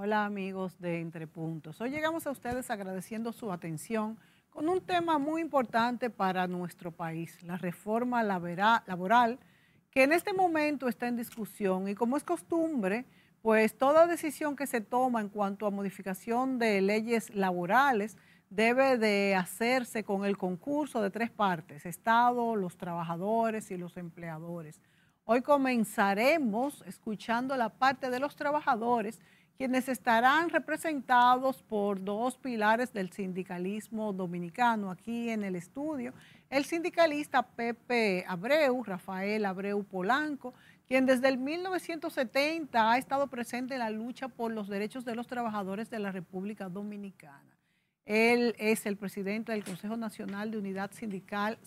Hola amigos de Entre Puntos. Hoy llegamos a ustedes agradeciendo su atención con un tema muy importante para nuestro país, la reforma laboral que en este momento está en discusión y como es costumbre, pues toda decisión que se toma en cuanto a modificación de leyes laborales debe de hacerse con el concurso de tres partes, Estado, los trabajadores y los empleadores. Hoy comenzaremos escuchando la parte de los trabajadores, quienes estarán representados por dos pilares del sindicalismo dominicano aquí en el estudio, el sindicalista Pepe Abreu, Rafael Abreu Polanco, quien desde el 1970 ha estado presente en la lucha por los derechos de los trabajadores de la República Dominicana. Él es el presidente del Consejo Nacional de Unidad Sindical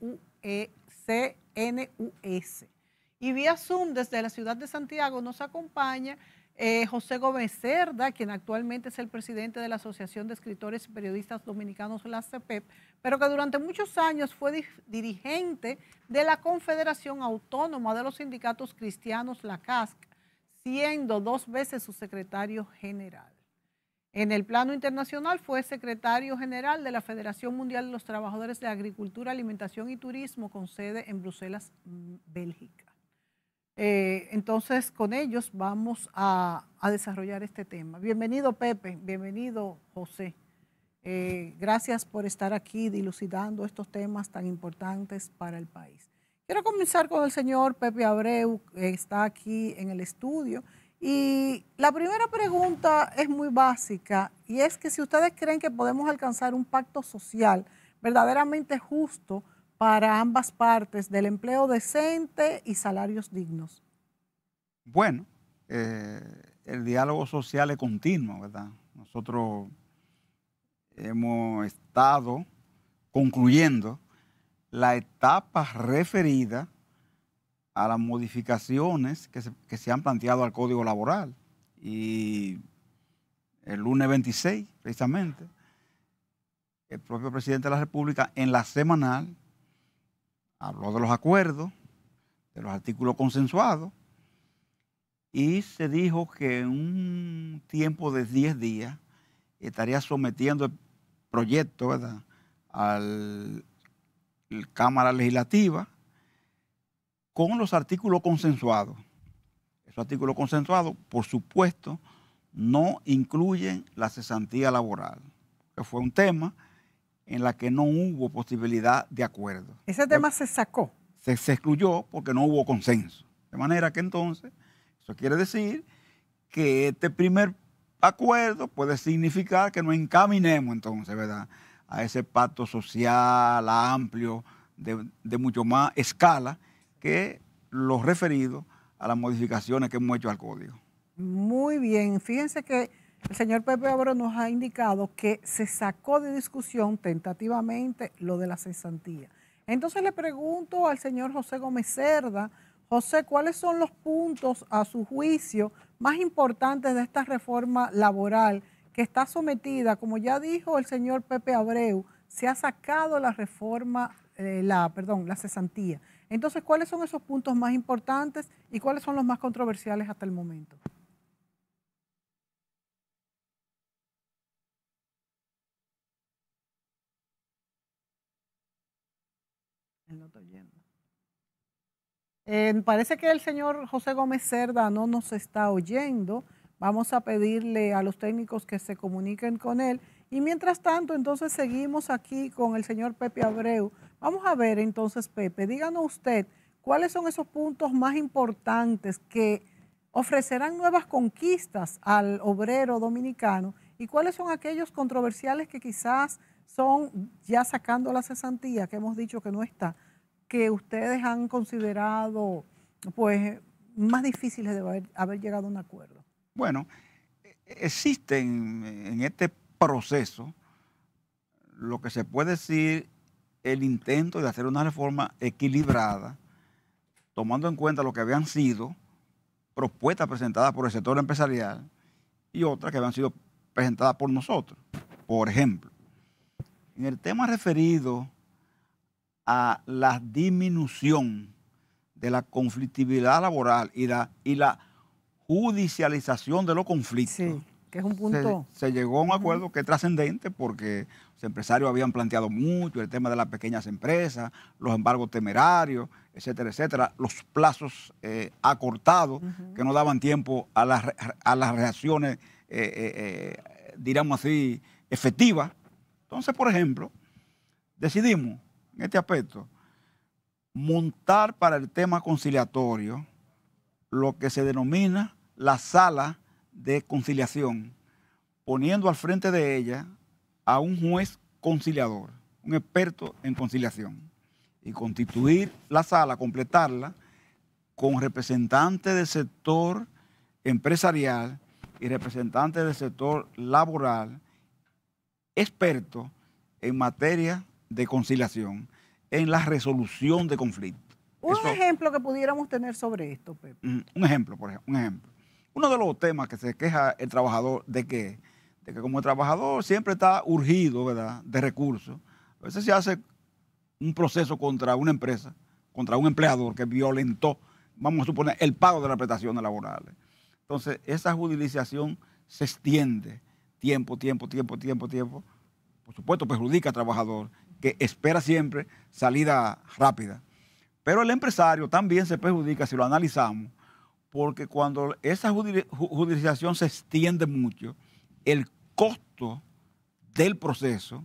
U e, CNUS. Y vía Zoom desde la ciudad de Santiago nos acompaña eh, José Gómez Cerda, quien actualmente es el presidente de la Asociación de Escritores y Periodistas Dominicanos, la CEPEP, pero que durante muchos años fue dirigente de la Confederación Autónoma de los Sindicatos Cristianos, la CASC, siendo dos veces su secretario general. En el plano internacional fue secretario general de la Federación Mundial de los Trabajadores de Agricultura, Alimentación y Turismo, con sede en Bruselas, mm, Bélgica. Eh, entonces, con ellos vamos a, desarrollar este tema. Bienvenido Pepe, bienvenido José. Eh, gracias por estar aquí dilucidando estos temas tan importantes para el país. Quiero comenzar con el señor Pepe Abreu, que está aquí en el estudio. Y la primera pregunta es muy básica y es que si ustedes creen que podemos alcanzar un pacto social verdaderamente justo, para ambas partes del empleo decente y salarios dignos? Bueno, eh, el diálogo social es continuo, ¿verdad? Nosotros hemos estado concluyendo la etapa referida a las modificaciones que se han planteado al Código Laboral. Y el lunes 26, precisamente, el propio presidente de la República en la semanal habló de los acuerdos, de los artículos consensuados, y se dijo que en un tiempo de 10 días estaría sometiendo el proyecto ¿verdad? al Cámara Legislativa con los artículos consensuados. Esos artículos consensuados, por supuesto, no incluyen la cesantía laboral, que fue un tema en la que no hubo posibilidad de acuerdo. Ese tema se sacó. Se, excluyó porque no hubo consenso. De manera que entonces, eso quiere decir que este primer acuerdo puede significar que nos encaminemos entonces, ¿verdad? A ese pacto social amplio, de, de mucho más escala, que los referidos a las modificaciones que hemos hecho al código. Muy bien, fíjense que el señor Pepe Abreu nos ha indicado que se sacó de discusión tentativamente lo de la cesantía. Entonces le pregunto al señor José Gómez Cerda, José, ¿cuáles son los puntos a su juicio más importantes de esta reforma laboral que está sometida, como ya dijo el señor Pepe Abreu, se ha sacado la reforma, eh, la, perdón, la cesantía? Entonces, ¿cuáles son esos puntos más importantes y cuáles son los más controversiales hasta el momento? parece que el señor José Gómez Cerda no nos está oyendo. Vamos a pedirle a los técnicos que se comuniquen con él. Y mientras tanto, entonces seguimos aquí con el señor Pepe Abreu. Vamos a ver entonces, Pepe, díganos usted cuáles son esos puntos más importantes que ofrecerán nuevas conquistas al obrero dominicano y cuáles son aquellos controversiales que quizás son, ya sacando la cesantía, que hemos dicho que no está, que ustedes han considerado pues más difíciles de haber, llegado a un acuerdo? Bueno, existen en este proceso lo que se puede decir el intento de hacer una reforma equilibrada, tomando en cuenta lo que habían sido propuestas presentadas por el sector empresarial y otras que habían sido presentadas por nosotros. Por ejemplo, en el tema referido a la disminución de la conflictividad laboral y la, judicialización de los conflictos. que es un punto. Se, llegó a un acuerdo que es trascendente porque los empresarios habían planteado mucho el tema de las pequeñas empresas, los embargos temerarios, etcétera, etcétera, los plazos eh, acortados que no daban tiempo a las, reacciones, eh, eh, diríamos así, efectivas entonces, por ejemplo, decidimos en este aspecto montar para el tema conciliatorio lo que se denomina la sala de conciliación, poniendo al frente de ella a un juez conciliador, un experto en conciliación, y constituir la sala, completarla, con representantes del sector empresarial y representantes del sector laboral experto en materia de conciliación, en la resolución de conflictos. Un ejemplo que pudiéramos tener sobre esto, Pepe. Mm, un ejemplo, por ejemplo, un ejemplo. Uno de los temas que se queja el trabajador de que, de que como el trabajador siempre está urgido, ¿verdad?, de recursos, a veces se hace un proceso contra una empresa, contra un empleador que violentó, vamos a suponer, el pago de las prestaciones laborales. Entonces, esa judicialización se extiende tiempo, tiempo, tiempo, tiempo, tiempo, por supuesto perjudica al trabajador que espera siempre salida rápida. Pero el empresario también se perjudica si lo analizamos, porque cuando esa judicialización se extiende mucho, el costo del proceso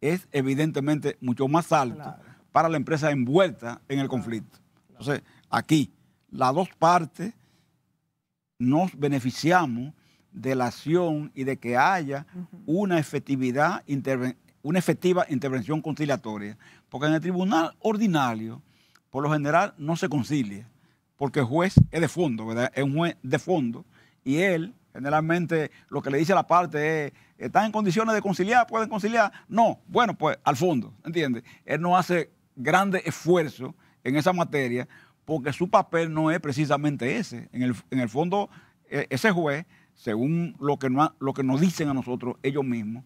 es evidentemente mucho más alto para la empresa envuelta en el conflicto. Entonces, aquí, las dos partes nos beneficiamos de la acción y de que haya una, efectividad, una efectiva intervención conciliatoria. Porque en el tribunal ordinario, por lo general, no se concilia, porque el juez es de fondo, ¿verdad? Es un juez de fondo y él generalmente lo que le dice a la parte es, ¿están en condiciones de conciliar? ¿Pueden conciliar? No, bueno, pues al fondo, ¿entiendes? Él no hace grande esfuerzo en esa materia porque su papel no es precisamente ese. En el, en el fondo, e, ese juez según lo que, lo que nos dicen a nosotros ellos mismos,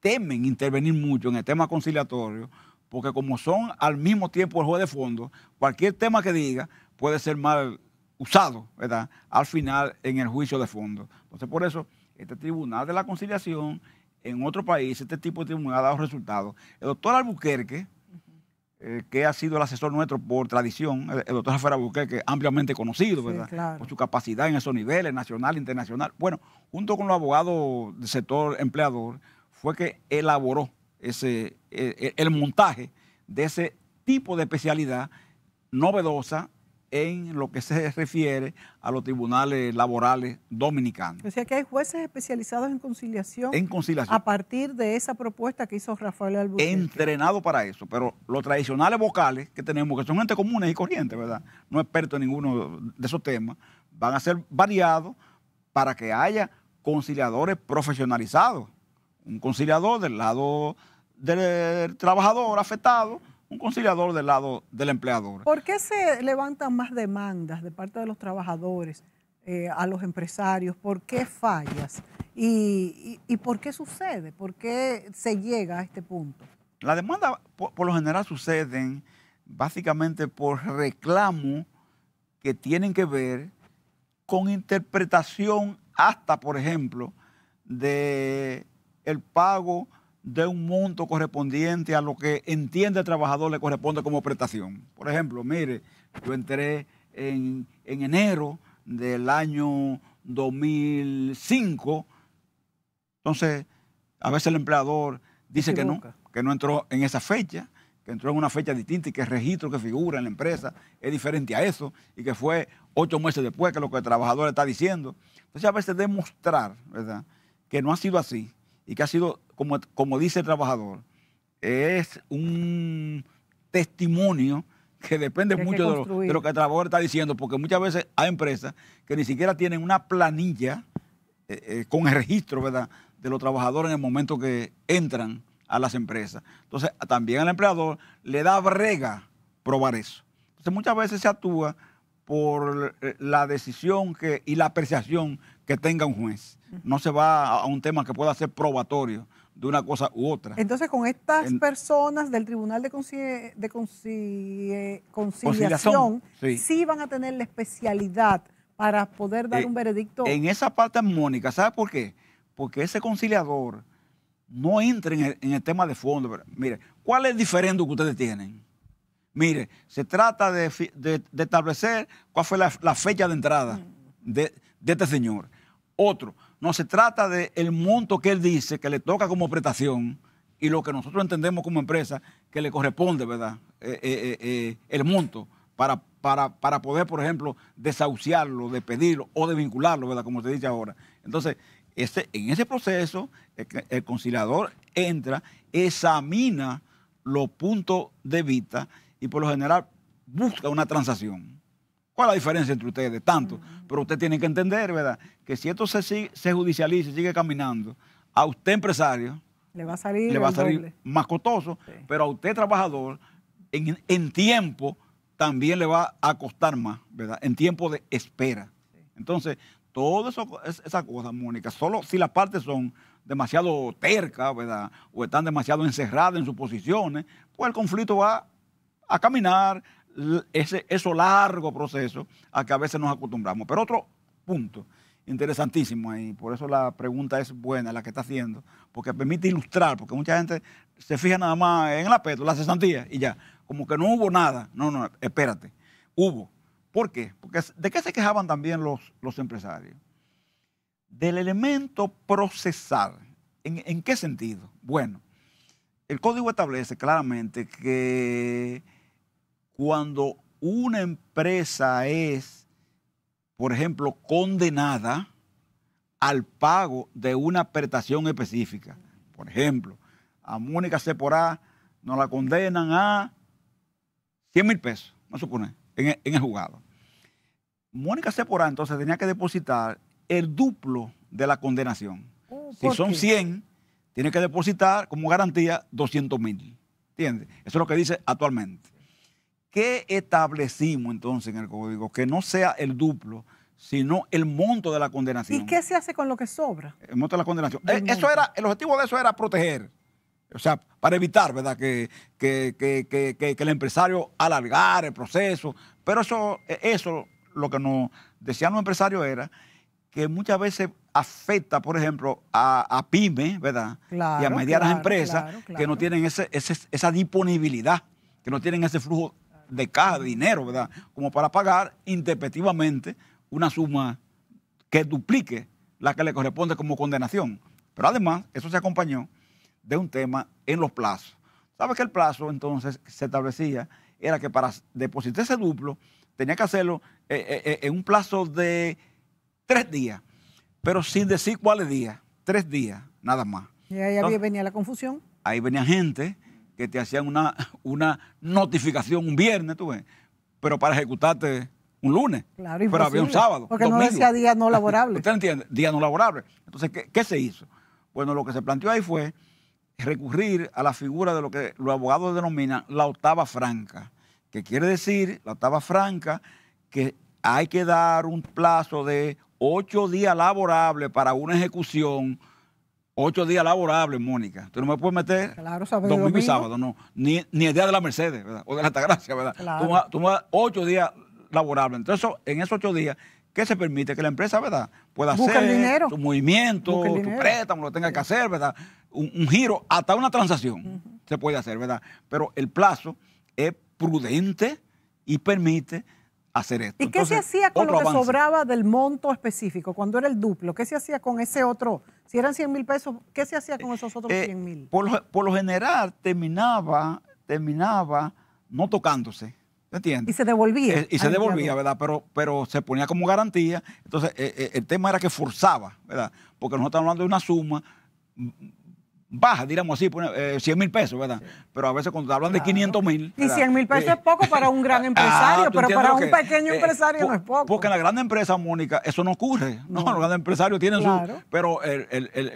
temen intervenir mucho en el tema conciliatorio, porque como son al mismo tiempo el juez de fondo, cualquier tema que diga puede ser mal usado, ¿verdad? Al final en el juicio de fondo. Entonces, por eso, este tribunal de la conciliación en otro país, este tipo de tribunal ha dado resultados. El doctor Albuquerque, eh, que ha sido el asesor nuestro por tradición, el, el doctor que es ampliamente conocido, ¿verdad? Por su capacidad en esos niveles, nacional, internacional. Bueno, junto con los abogados del sector empleador, fue que elaboró ese, e, e, el montaje de ese tipo de especialidad novedosa, en lo que se refiere a los tribunales laborales dominicanos. O sea que hay jueces especializados en conciliación. En conciliación. A partir de esa propuesta que hizo Rafael Albuquerque. Entrenado para eso, pero los tradicionales vocales que tenemos, que son gente comunes y corriente, ¿verdad? No experto en ninguno de esos temas, van a ser variados para que haya conciliadores profesionalizados. Un conciliador del lado del trabajador afectado un conciliador del lado del empleador. ¿Por qué se levantan más demandas de parte de los trabajadores eh, a los empresarios? ¿Por qué fallas? ¿Y, por qué sucede? ¿Por qué se llega a este punto? Las demandas por, lo general suceden básicamente por reclamo que tienen que ver con interpretación hasta, por ejemplo, de el pago de un monto correspondiente a lo que entiende el trabajador le corresponde como prestación. Por ejemplo, mire, yo entré en, enero del año 2005, entonces a veces el empleador dice que no, que no entró en esa fecha, que entró en una fecha distinta y que el registro que figura en la empresa es diferente a eso y que fue ocho meses después que lo que el trabajador está diciendo. Entonces a veces demostrar, ¿verdad? Que no ha sido así, y que ha sido, como, como dice el trabajador, es un testimonio que depende mucho de, lo, que el trabajador está diciendo, porque muchas veces hay empresas que ni siquiera tienen una planilla eh, eh, con el registro ¿verdad? de los trabajadores en el momento que entran a las empresas. Entonces, también al empleador le da brega probar eso. Entonces, muchas veces se actúa por eh, la decisión que, y la apreciación que tenga un juez. No se va a un tema que pueda ser probatorio de una cosa u otra. Entonces, con estas personas del Tribunal de, de eh, Conciliación, sí. van a tener la especialidad para poder dar eh, un veredicto. En esa parte Mónica, ¿sabe por qué? Porque ese conciliador no entra en el, tema de fondo. mire, ¿cuál es el diferendo que ustedes tienen? Mire, se trata de, establecer cuál fue la, fecha de entrada mm. de, este señor. Otro, no se trata del el monto que él dice que le toca como prestación y lo que nosotros entendemos como empresa que le corresponde, ¿verdad? Eh, eh, eh, el monto para, para, poder, por ejemplo, desahuciarlo, despedirlo o desvincularlo, ¿verdad? Como se dice ahora. Entonces, en ese proceso, el conciliador entra, examina los puntos de vista y por lo general busca una transacción. ¿Cuál es la diferencia entre ustedes? Tanto. Pero usted tiene que entender, ¿verdad? Que si esto se, se judicializa y sigue caminando, a usted empresario le va a salir, más costoso, pero a usted trabajador en, en, tiempo también le va a costar más, ¿verdad? En tiempo de espera. Entonces, todas esas esa cosa, Mónica, solo si las partes son demasiado tercas, ¿verdad? O están demasiado encerradas en sus posiciones, pues el conflicto va a caminar ese eso largo proceso a que a veces nos acostumbramos. Pero otro punto interesantísimo ahí, por eso la pregunta es buena, la que está haciendo, porque permite ilustrar, porque mucha gente se fija nada más en el aspecto la cesantía y ya, como que no hubo nada. No, no, espérate, hubo. ¿Por qué? Porque ¿de qué se quejaban también los, los empresarios? Del elemento procesal. ¿En qué sentido? Bueno, el código establece claramente que cuando una empresa es, por ejemplo, condenada al pago de una prestación específica. Por ejemplo, a Mónica Seporá nos la condenan a 100 mil pesos, no supone, en el, juzgado. Mónica Seporá entonces tenía que depositar el duplo de la condenación. Uh, si son 100, tiene que depositar como garantía 200 mil. ¿Entiendes? Eso es lo que dice actualmente. ¿Qué establecimos entonces en el código? Que no sea el duplo, sino el monto de la condenación. ¿Y qué se hace con lo que sobra? El monto de la condenación. Eh, eso era, el objetivo de eso era proteger. O sea, para evitar, ¿verdad? Que, el empresario alargar el proceso. Pero eso, eh, eso lo que nos decían los empresarios era que muchas veces afecta, por ejemplo, a, a pymes, ¿verdad? y a medianas empresas que no tienen esa disponibilidad, que no tienen ese flujo de caja de dinero, ¿verdad? Como para pagar interpretivamente una suma que duplique la que le corresponde como condenación. Pero además, eso se acompañó de un tema en los plazos. ¿Sabes que el plazo entonces se establecía? Era que para depositar ese duplo tenía que hacerlo eh, eh, eh, en un plazo de tres días, pero sin decir cuáles días, tres días, nada más. Y ahí venía la confusión. Ahí venía gente que te hacían una, una notificación un viernes, tú ves, pero para ejecutarte un lunes. Claro, pero había un sábado. Porque no decía día no laborable. ¿Usted entiende? Día no laborable. Entonces, ¿qué, ¿qué, se hizo? Bueno, lo que se planteó ahí fue recurrir a la figura de lo que los abogados denominan la octava franca, que quiere decir, la octava franca, que hay que dar un plazo de ocho días laborables para una ejecución ocho días laborables, Mónica. Tú no me puedes meter claro, domingo, y sábado, no. Ni, ni, el día de la Mercedes, ¿verdad? O de la Altagracia, ¿verdad? Tú, me das ocho días laborables. Entonces, en esos ocho días, ¿qué se permite? Que la empresa, ¿verdad? Pueda hacer dinero. su movimiento, su préstamo, lo tenga que hacer, ¿verdad? Un, giro, hasta una transacción se puede hacer, ¿verdad? Pero el plazo es prudente y permite hacer esto. ¿Y qué se hacía con lo que sobraba del monto específico, cuando era el duplo? ¿Qué se hacía con ese otro si eran 100 mil pesos, ¿qué se hacía con esos otros 100 eh, mil? por, lo general terminaba, terminaba no tocándose. ¿Entiendes? Y se devolvía. Eh, y se devolvía, ¿verdad? Pero, pero se ponía como garantía. Entonces, eh, el tema era que forzaba, ¿verdad? Porque nosotros estamos hablando de una suma baja, diríamos así, 100 eh, mil pesos, ¿verdad? Pero a veces cuando hablan de 500 mil... Y 100 mil pesos eh, es poco para un gran ah, empresario, pero para un pequeño eh, empresario no es poco. Porque en la gran empresa, Mónica, eso no ocurre. No, los grandes empresarios tienen su... Pero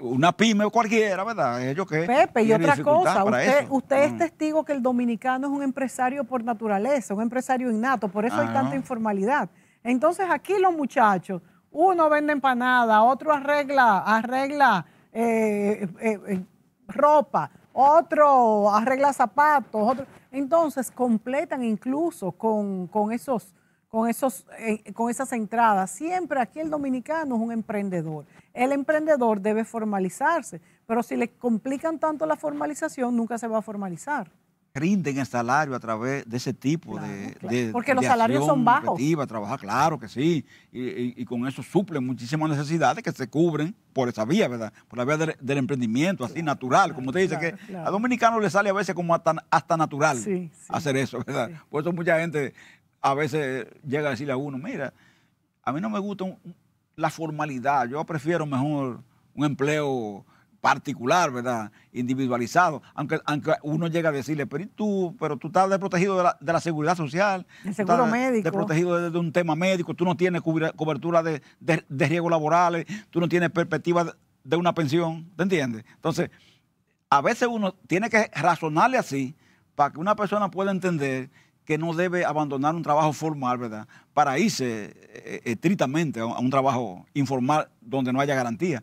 una pyme o cualquiera, ¿verdad? Pepe, y otra cosa, usted, es mm. testigo que el dominicano es un empresario por naturaleza, un empresario innato, por eso hay ah. tanta informalidad. Entonces aquí los muchachos, uno vende empanada, otro arregla, arregla ropa, otro arregla zapatos, Entonces completan incluso con, esos, con, esos, eh, con esas entradas. Siempre aquí el dominicano es un emprendedor. El emprendedor debe formalizarse, pero si le complican tanto la formalización, nunca se va a formalizar rinden el salario a través de ese tipo de, Porque los salarios son bajos. a Trabajar, claro que sí. Y, y, con eso suplen muchísimas necesidades que se cubren por esa vía, ¿verdad? Por la vía del, emprendimiento, así natural. como te dice, que a dominicanos le sale a veces como hasta, hasta natural hacer eso, ¿verdad? Por eso mucha gente a veces llega a decirle a uno, mira, a mí no me gusta la formalidad, yo prefiero mejor un empleo particular, ¿verdad? Individualizado. Aunque, aunque uno llega a decirle, pero tú, pero tú estás desprotegido de la, de la seguridad social. seguro médico. Desprotegido de, un tema médico, tú no tienes cobertura de, de, de riesgos laborales, tú no tienes perspectiva de una pensión, ¿te entiendes? Entonces, a veces uno tiene que razonarle así para que una persona pueda entender que no debe abandonar un trabajo formal, ¿verdad? Para irse eh, eh, estrictamente a un trabajo informal donde no haya garantía.